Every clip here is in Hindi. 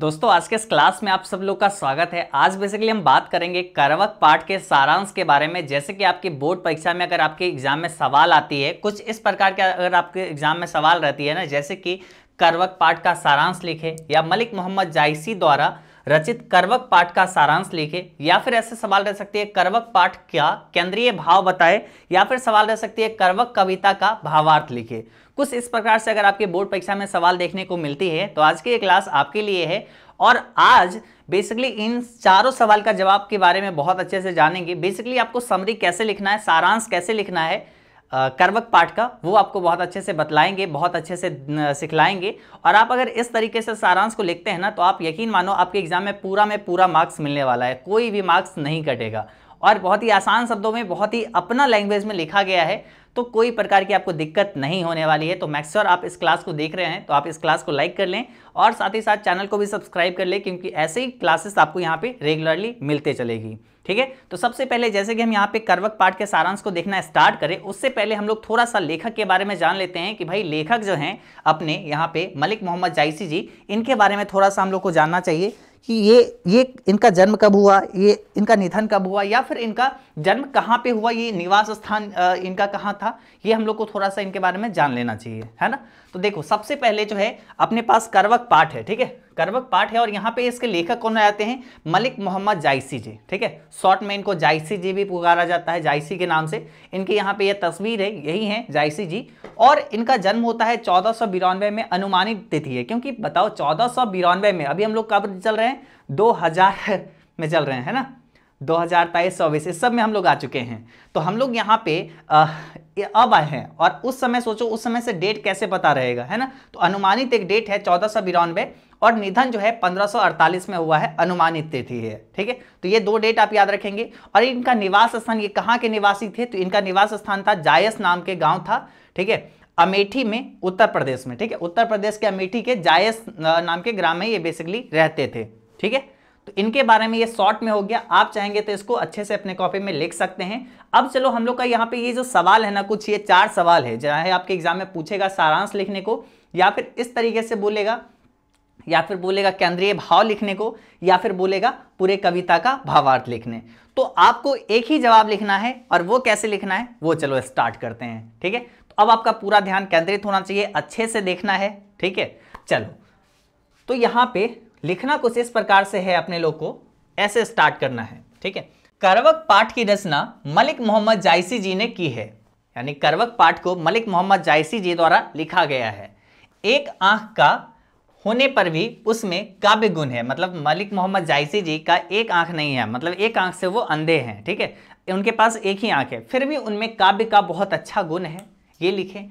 दोस्तों आज के इस क्लास में आप सब लोग का स्वागत है आज बेसिकली हम बात करेंगे करवक पाठ के सारांश के बारे में जैसे कि आपकी बोर्ड परीक्षा में अगर आपके एग्जाम में सवाल आती है कुछ इस प्रकार के अगर आपके एग्जाम में सवाल रहती है ना जैसे कि करवक पाठ का सारांश लिखे या मलिक मोहम्मद जायसी द्वारा रचित करवक पाठ का सारांश लिखे या फिर ऐसे सवाल रह सकती है कर्वक पाठ क्या केंद्रीय भाव बताए या फिर सवाल रह सकती है कर्वक कविता का भावार्थ लिखे कुछ इस प्रकार से अगर आपके बोर्ड परीक्षा में सवाल देखने को मिलती है तो आज की क्लास आपके लिए है और आज बेसिकली इन चारों सवाल का जवाब के बारे में बहुत अच्छे से जानेंगे बेसिकली आपको समरी कैसे लिखना है सारांश कैसे लिखना है कर्मक पाठ का वो आपको बहुत अच्छे से बतलाएंगे बहुत अच्छे से सिखलाएंगे और आप अगर इस तरीके से सारांश को लिखते हैं ना तो आप यकीन मानो आपके एग्ज़ाम में पूरा में पूरा मार्क्स मिलने वाला है कोई भी मार्क्स नहीं कटेगा और बहुत ही आसान शब्दों में बहुत ही अपना लैंग्वेज में लिखा गया है तो कोई प्रकार की आपको दिक्कत नहीं होने वाली है तो मैक्सर आप इस क्लास को देख रहे हैं तो आप इस क्लास को लाइक कर लें और साथ ही साथ चैनल को भी सब्सक्राइब कर लें क्योंकि ऐसे ही क्लासेस आपको यहाँ पे रेगुलरली मिलते चलेगी ठीक है तो सबसे पहले जैसे कि हम यहाँ पे कर्वक पाठ के सारांश को देखना स्टार्ट करें उससे पहले हम लोग थोड़ा सा लेखक के बारे में जान लेते हैं कि भाई लेखक जो हैं अपने यहाँ पे मलिक मोहम्मद जायसी जी इनके बारे में थोड़ा सा हम लोग को जानना चाहिए कि ये ये इनका जन्म कब हुआ ये इनका निधन कब हुआ या फिर इनका जन्म कहाँ पे हुआ ये निवास स्थान इनका कहाँ था ये हम लोग को थोड़ा सा इनके बारे में जान लेना चाहिए है ना तो देखो सबसे पहले जो है अपने पास करवक पाठ है ठीक है कर्वक पाठ है और यहाँ पे इसके लेखक कौन आते हैं मलिक मोहम्मद जायसी जी ठीक है शॉर्ट में इनको जायसी जी भी पुकारा जाता है जायसी के नाम से इनकी यहाँ पे यह तस्वीर है यही है जायसी जी और इनका जन्म होता है चौदह में अनुमानित तिथि है क्योंकि बताओ चौदह में अभी हम लोग कब चल रहे हैं दो में चल रहे हैं है ना दो हज़ार तेईस चौबीस इस सब में हम लोग आ चुके हैं तो हम लोग यहाँ पे आ, अब आए हैं और उस समय सोचो उस समय से डेट कैसे पता रहेगा है ना तो अनुमानित एक डेट है चौदह सौ बिरानवे और निधन जो है 1548 में हुआ है अनुमानित तिथि है ठीक है तो ये दो डेट आप याद रखेंगे और इनका निवास स्थान ये कहाँ के निवासी थे तो इनका निवास स्थान था जायस नाम के गाँव था ठीक है अमेठी में उत्तर प्रदेश में ठीक है उत्तर प्रदेश के अमेठी के जायस नाम के ग्राम में ये बेसिकली रहते थे ठीक है तो इनके बारे में ये शॉर्ट में हो गया आप चाहेंगे तो इसको अच्छे से अपने कॉपी में लिख सकते हैं अब चलो हम लोग का यहाँ पे ये जो सवाल है ना कुछ ये चार सवाल है चाहे आपके एग्जाम में पूछेगा सारांश लिखने को या फिर इस तरीके से बोलेगा या फिर बोलेगा केंद्रीय भाव लिखने को या फिर बोलेगा पूरे कविता का भावार्थ लिखने तो आपको एक ही जवाब लिखना है और वो कैसे लिखना है वो चलो स्टार्ट करते हैं ठीक है तो अब आपका पूरा ध्यान केंद्रित होना चाहिए अच्छे से देखना है ठीक है चलो तो यहाँ पे लिखना कुछ इस प्रकार से है अपने लोग को ऐसे स्टार्ट करना है ठीक है करवक पाठ की रचना मलिक मोहम्मद जायसी जी ने की है यानी करवक पाठ को मलिक मोहम्मद जायसी जी द्वारा लिखा गया है एक आंख का होने पर भी उसमें काव्य गुण है मतलब मलिक मोहम्मद जायसी जी का एक आंख नहीं है मतलब एक आंख से वो अंधे हैं ठीक है उनके पास एक ही आंख है फिर भी उनमें काव्य का बहुत अच्छा गुण है ये लिखें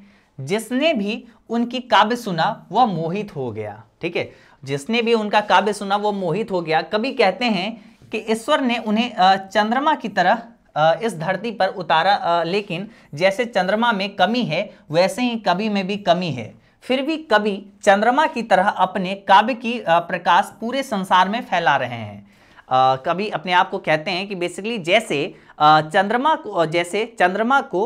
जिसने भी उनकी काव्य सुना वह मोहित हो गया ठीक है जिसने भी उनका काव्य सुना वो मोहित हो गया कभी कहते हैं कि ईश्वर ने उन्हें चंद्रमा की तरह इस धरती पर उतारा लेकिन जैसे चंद्रमा में कमी है वैसे ही कवि में भी कमी है फिर भी कवि चंद्रमा की तरह अपने काव्य की प्रकाश पूरे संसार में फैला रहे हैं कभी अपने आप को कहते हैं कि बेसिकली जैसे चंद्रमा को जैसे चंद्रमा को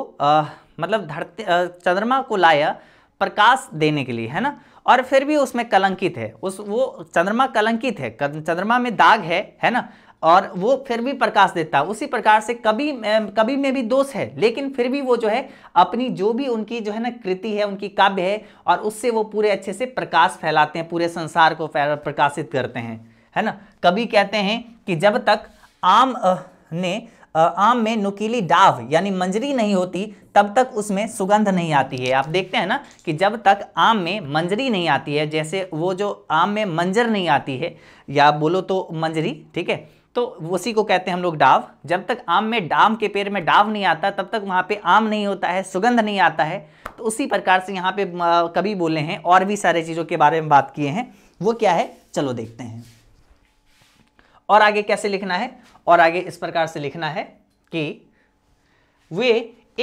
मतलब धरती चंद्रमा को लाया प्रकाश देने के लिए है ना और फिर भी उसमें कलंकित है उस वो चंद्रमा कलंकित है चंद्रमा में दाग है है ना और वो फिर भी प्रकाश देता है उसी प्रकार से कभी कभी में भी दोष है लेकिन फिर भी वो जो है अपनी जो भी उनकी जो है ना कृति है उनकी काव्य है और उससे वो पूरे अच्छे से प्रकाश फैलाते हैं पूरे संसार को प्रकाशित करते हैं है ना कभी कहते हैं कि जब तक आम ने आम में नुकीली डाव यानी मंजरी नहीं होती तब तक उसमें सुगंध नहीं आती है आप देखते हैं ना कि जब तक आम में मंजरी नहीं आती है जैसे वो जो आम में मंजर नहीं आती है या बोलो तो मंजरी ठीक है तो उसी को कहते हैं हम लोग डाव जब तक आम में डाम के पेड़ में डाव नहीं आता तब तक वहाँ पे आम नहीं होता है सुगंध नहीं आता है तो उसी प्रकार से यहाँ पे कभी बोले हैं और भी सारे चीज़ों के बारे में बात किए हैं वो क्या है चलो देखते हैं और आगे कैसे लिखना है और आगे इस प्रकार से लिखना है कि वे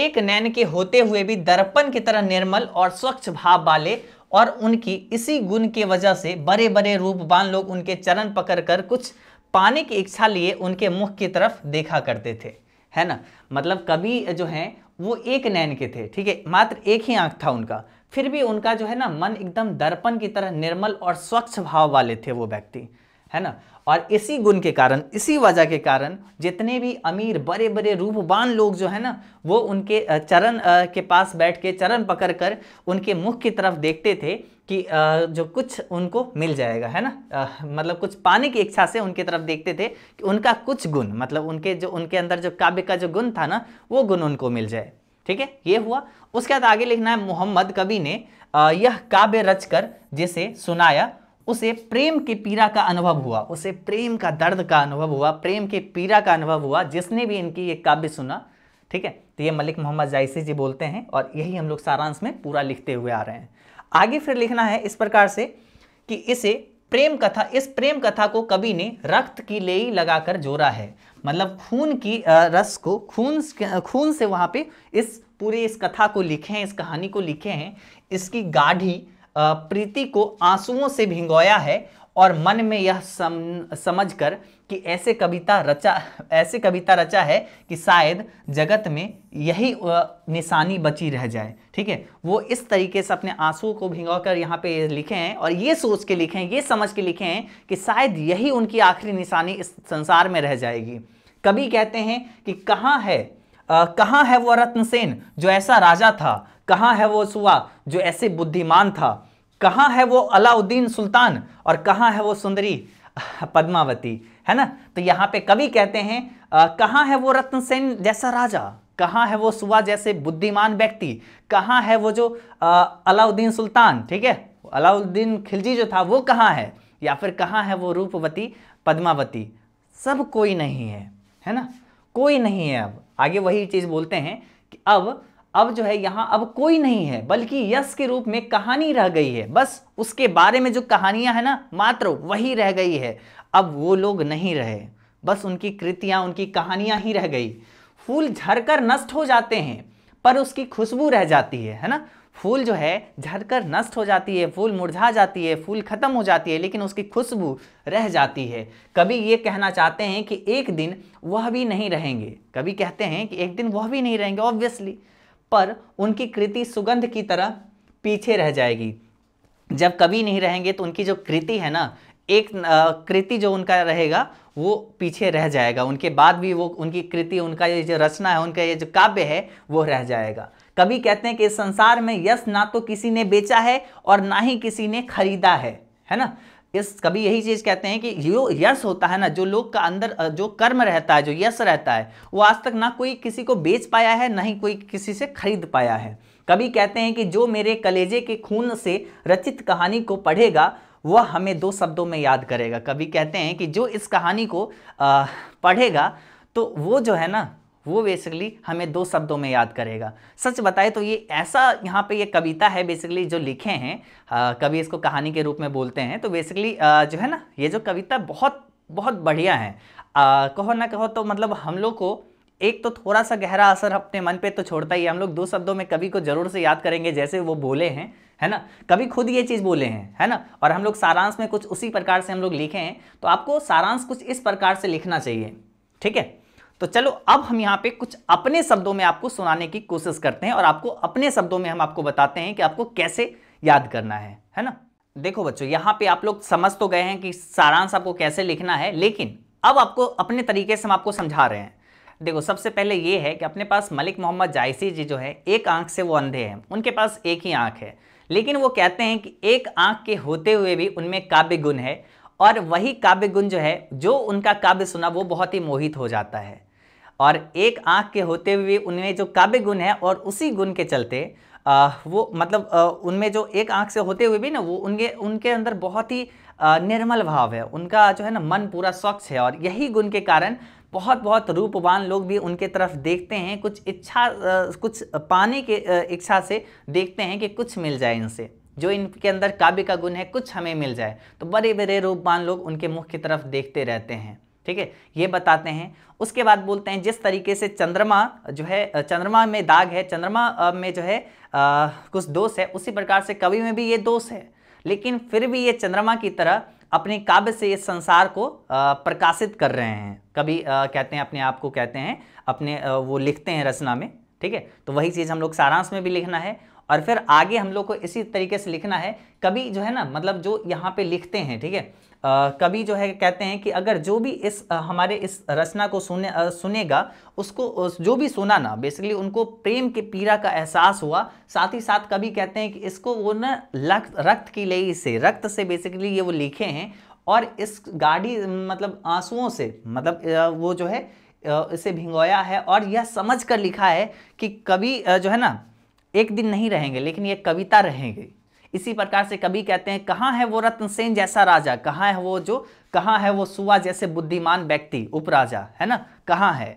एक नैन के होते हुए भी दर्पण की तरह निर्मल और स्वच्छ भाव वाले और उनकी इसी गुण के वजह से बड़े बड़े रूपवान लोग उनके चरण पकड़कर कुछ पाने की इच्छा लिए उनके मुख की तरफ देखा करते थे है ना मतलब कभी जो है वो एक नैन के थे ठीक है मात्र एक ही आंख था उनका फिर भी उनका जो है ना मन एकदम दर्पण की तरह निर्मल और स्वच्छ भाव वाले थे वो व्यक्ति है ना और इसी गुण के कारण इसी वजह के कारण जितने भी अमीर बड़े बड़े रूपवान लोग जो है ना वो उनके चरण के पास बैठ के चरण पकड़ कर उनके मुख की तरफ देखते थे कि जो कुछ उनको मिल जाएगा है ना मतलब कुछ पाने की इच्छा से उनकी तरफ देखते थे कि उनका कुछ गुण मतलब उनके जो उनके अंदर जो काव्य का जो गुण था ना वो गुण उनको मिल जाए ठीक है ये हुआ उसके बाद आगे लिखना है मोहम्मद कवि ने यह काव्य रचकर जिसे सुनाया उसे प्रेम के पीड़ा का अनुभव हुआ उसे प्रेम का दर्द का अनुभव हुआ प्रेम के पीड़ा का अनुभव हुआ जिसने भी इनकी ये काव्य सुना ठीक है तो ये मलिक मोहम्मद जायसी जी बोलते हैं और यही हम लोग सारांश में पूरा लिखते हुए आ रहे हैं आगे फिर लिखना है इस प्रकार से कि इसे प्रेम कथा इस प्रेम कथा को कवि ने रक्त की लेई लगाकर जोड़ा है मतलब खून की रस को खून खून से वहाँ पे इस पूरे इस कथा को लिखे हैं इस कहानी को लिखे हैं इसकी गाढ़ी प्रीति को आंसुओं से भिंगोया है और मन में यह सम समझ कर कि ऐसे कविता रचा ऐसे कविता रचा है कि शायद जगत में यही निशानी बची रह जाए ठीक है वो इस तरीके से अपने आंसू को भिंगा कर यहाँ पे लिखे हैं और ये सोच के लिखे हैं ये समझ के लिखे हैं कि शायद यही उनकी आखिरी निशानी इस संसार में रह जाएगी कभी कहते हैं कि कहाँ है कहाँ है वो रत्नसेन जो ऐसा राजा था कहाँ है वो सुवा जो ऐसे बुद्धिमान था कहाँ है वो अलाउद्दीन सुल्तान और कहाँ है वो सुंदरी पद्मावती है ना तो यहाँ पे कवि कहते हैं कहाँ है वो रत्नसेन जैसा राजा कहाँ है वो सुवा जैसे बुद्धिमान व्यक्ति कहाँ है वो जो अलाउद्दीन सुल्तान ठीक है अलाउद्दीन खिलजी जो था वो कहाँ है या फिर कहाँ है वो रूपवती पद्मावती सब कोई नहीं है है ना कोई नहीं है अब आगे वही चीज़ बोलते हैं कि अब अब जो है यहाँ अब कोई नहीं है बल्कि यश के रूप में कहानी रह गई है बस उसके बारे में जो कहानियां है ना मात्र वही रह गई है अब वो लोग नहीं रहे बस उनकी कृतियां उनकी कहानियां ही रह गई फूल झरकर नष्ट हो जाते हैं पर उसकी खुशबू रह जाती है है ना फूल जो है झरकर नष्ट हो जाती है फूल मुरझा जाती है फूल ख़त्म हो जाती है लेकिन उसकी खुशबू रह जाती है कभी ये कहना चाहते हैं कि एक दिन वह भी नहीं रहेंगे कभी कहते हैं कि एक दिन वह भी नहीं रहेंगे ऑब्वियसली पर उनकी कृति सुगंध की तरह पीछे रह जाएगी जब कभी नहीं रहेंगे तो उनकी जो कृति है ना एक कृति जो उनका रहेगा वो पीछे रह जाएगा उनके बाद भी वो उनकी कृति उनका ये जो रचना है उनका ये जो काव्य है वो रह जाएगा कभी कहते हैं कि इस संसार में यश ना तो किसी ने बेचा है और ना ही किसी ने खरीदा है है ना इस कभी यही चीज़ कहते हैं कि जो यस होता है ना जो लोग का अंदर जो कर्म रहता है जो यस रहता है वो आज तक ना कोई किसी को बेच पाया है ना ही कोई किसी से खरीद पाया है कभी कहते हैं कि जो मेरे कलेजे के खून से रचित कहानी को पढ़ेगा वह हमें दो शब्दों में याद करेगा कभी कहते हैं कि जो इस कहानी को आ, पढ़ेगा तो वो जो है ना वो बेसिकली हमें दो शब्दों में याद करेगा सच बताए तो ये ऐसा यहाँ पे ये कविता है बेसिकली जो लिखे हैं कभी इसको कहानी के रूप में बोलते हैं तो बेसिकली जो है ना ये जो कविता बहुत बहुत बढ़िया है आ, कहो ना कहो तो मतलब हम लोग को एक तो थोड़ा सा गहरा असर अपने मन पे तो छोड़ता ही है हम लोग दो शब्दों में कवि को जरूर से याद करेंगे जैसे वो बोले हैं है ना कभी खुद ये चीज़ बोले हैं है ना और हम लोग सारांश में कुछ उसी प्रकार से हम लोग लिखे हैं तो आपको सारांश कुछ इस प्रकार से लिखना चाहिए ठीक है तो चलो अब हम यहाँ पे कुछ अपने शब्दों में आपको सुनाने की कोशिश करते हैं और आपको अपने शब्दों में हम आपको बताते हैं कि आपको कैसे याद करना है है ना देखो बच्चों यहाँ पे आप लोग समझ तो गए हैं कि सारांश आपको कैसे लिखना है लेकिन अब आपको अपने तरीके से हम आपको समझा रहे हैं देखो सबसे पहले ये है कि अपने पास मलिक मोहम्मद जायसी जी जो है एक आंख से वो अंधे हैं उनके पास एक ही आंख है लेकिन वो कहते हैं कि एक आंख के होते हुए भी उनमें काव्य गुण है और वही काव्य गुण जो है जो उनका काव्य सुना वो बहुत ही मोहित हो जाता है और एक आँख के होते हुए उनमें जो काव्य गुण है और उसी गुण के चलते आ, वो मतलब आ, उनमें जो एक आँख से होते हुए भी ना वो उनके उनके अंदर बहुत ही निर्मल भाव है उनका जो है ना मन पूरा स्वच्छ है और यही गुण के कारण बहुत बहुत रूपवान लोग भी उनके तरफ देखते हैं कुछ इच्छा कुछ पाने के इच्छा से देखते हैं कि कुछ मिल जाए इनसे जो इनके अंदर काव्य का गुण है कुछ हमें मिल जाए तो बड़े बड़े रूपवान लोग उनके मुख की तरफ देखते रहते हैं ठीक है ये बताते हैं उसके बाद बोलते हैं जिस तरीके से चंद्रमा जो है चंद्रमा में दाग है चंद्रमा में जो है आ, कुछ दोष है उसी प्रकार से कवि में भी ये दोष है लेकिन फिर भी ये चंद्रमा की तरह अपने काव्य से इस संसार को प्रकाशित कर रहे हैं कभी कहते हैं अपने आप को कहते हैं अपने वो लिखते हैं रचना में ठीक है तो वही चीज़ हम लोग सारांश में भी लिखना है और फिर आगे हम लोग को इसी तरीके से लिखना है कभी जो है ना मतलब जो यहाँ पे लिखते हैं ठीक है कवि जो है कहते हैं कि अगर जो भी इस आ, हमारे इस रचना को सुने आ, सुनेगा उसको उस, जो भी सुना ना बेसिकली उनको प्रेम के पीड़ा का एहसास हुआ साथ ही साथ कवि कहते हैं कि इसको वो ना रक्त रक्त की लई से रक्त से बेसिकली ये वो लिखे हैं और इस गाड़ी मतलब आंसुओं से मतलब वो जो है इसे भिंगोया है और यह समझ कर लिखा है कि कभी जो है ना एक दिन नहीं रहेंगे लेकिन ये कविता रहेंगे इसी प्रकार से कभी कहते हैं कहाँ है वो रत्नसेन जैसा राजा कहाँ है वो जो कहाँ है वो सुवा जैसे बुद्धिमान व्यक्ति उपराजा है ना कहाँ है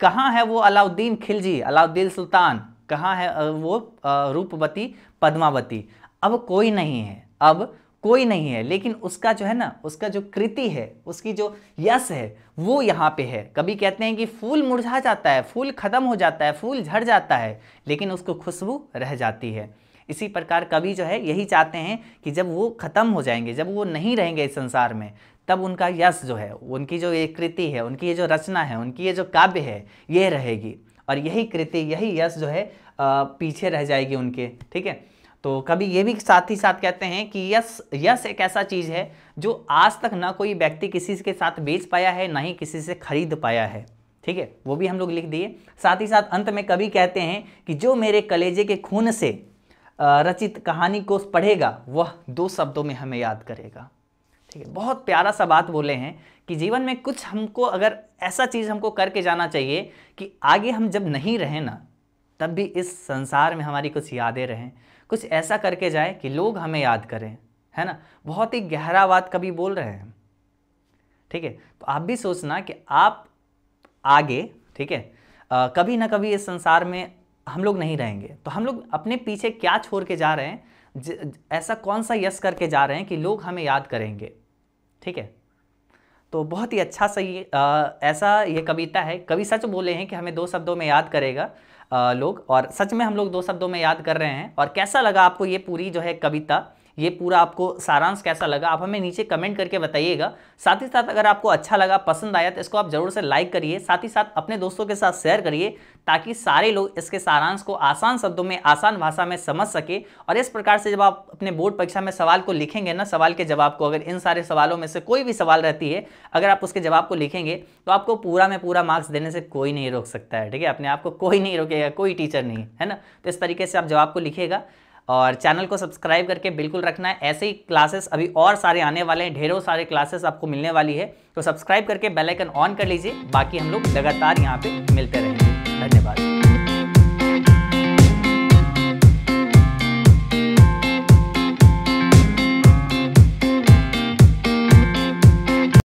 कहाँ है वो अलाउद्दीन खिलजी अलाउद्दीन सुल्तान कहाँ है वो रूपवती पद्मावती अब कोई नहीं है अब कोई नहीं है लेकिन उसका जो है ना उसका जो कृति है उसकी जो यश है वो यहाँ पे है कभी कहते हैं कि फूल मुरझा जाता है फूल ख़त्म हो जाता है फूल झड़ जाता है लेकिन उसको खुशबू रह जाती है इसी प्रकार कवि जो है यही चाहते हैं कि जब वो ख़त्म हो जाएंगे जब वो नहीं रहेंगे इस संसार में तब उनका यश जो है उनकी जो ये कृति है उनकी ये जो रचना है उनकी ये जो काव्य है ये रहेगी और यही कृति यही यश जो है पीछे रह जाएगी उनके ठीक है तो कभी ये भी साथ ही साथ कहते हैं कि यस यस एक ऐसा चीज़ है जो आज तक ना कोई व्यक्ति किसी के साथ बेच पाया है ना ही किसी से खरीद पाया है ठीक है वो भी हम लोग लिख दिए साथ ही साथ अंत में कभी कहते हैं कि जो मेरे कलेजे के खून से रचित कहानी को पढ़ेगा वह दो शब्दों में हमें याद करेगा ठीक है बहुत प्यारा सा बात बोले हैं कि जीवन में कुछ हमको अगर ऐसा चीज़ हमको करके जाना चाहिए कि आगे हम जब नहीं रहें ना तब भी इस संसार में हमारी कुछ यादें रहें कुछ ऐसा करके जाए कि लोग हमें याद करें है ना बहुत ही गहरा बात कभी बोल रहे हैं ठीक है तो आप भी सोचना कि आप आगे ठीक है कभी ना कभी इस संसार में हम लोग नहीं रहेंगे तो हम लोग अपने पीछे क्या छोड़ के जा रहे हैं ऐसा कौन सा यस करके जा रहे हैं कि लोग हमें याद करेंगे ठीक है तो बहुत ही अच्छा सा ये आ, ऐसा ये कविता है कवि सच बोले हैं कि हमें दो शब्दों में याद करेगा आ, लोग और सच में हम लोग दो शब्दों में याद कर रहे हैं और कैसा लगा आपको ये पूरी जो है कविता ये पूरा आपको सारांश कैसा लगा आप हमें नीचे कमेंट करके बताइएगा साथ ही साथ अगर आपको अच्छा लगा पसंद आया तो इसको आप जरूर से लाइक करिए साथ ही साथ अपने दोस्तों के साथ शेयर करिए ताकि सारे लोग इसके सारांश को आसान शब्दों में आसान भाषा में समझ सके और इस प्रकार से जब आप अपने बोर्ड परीक्षा में सवाल को लिखेंगे ना सवाल के जवाब को अगर इन सारे सवालों में से कोई भी सवाल रहती है अगर आप उसके जवाब को लिखेंगे तो आपको पूरा में पूरा मार्क्स देने से कोई नहीं रोक सकता है ठीक है अपने आप को कोई नहीं रोकेगा कोई टीचर नहीं है ना तो इस तरीके से आप जवाब को लिखेगा और चैनल को सब्सक्राइब करके बिल्कुल रखना है ऐसे ही क्लासेस अभी और सारे आने वाले हैं ढेरों सारे क्लासेस आपको मिलने वाली है तो सब्सक्राइब करके बेलाइकन ऑन कर लीजिए बाकी हम लोग लगातार यहाँ पर मिलते रहेंगे धन्यवाद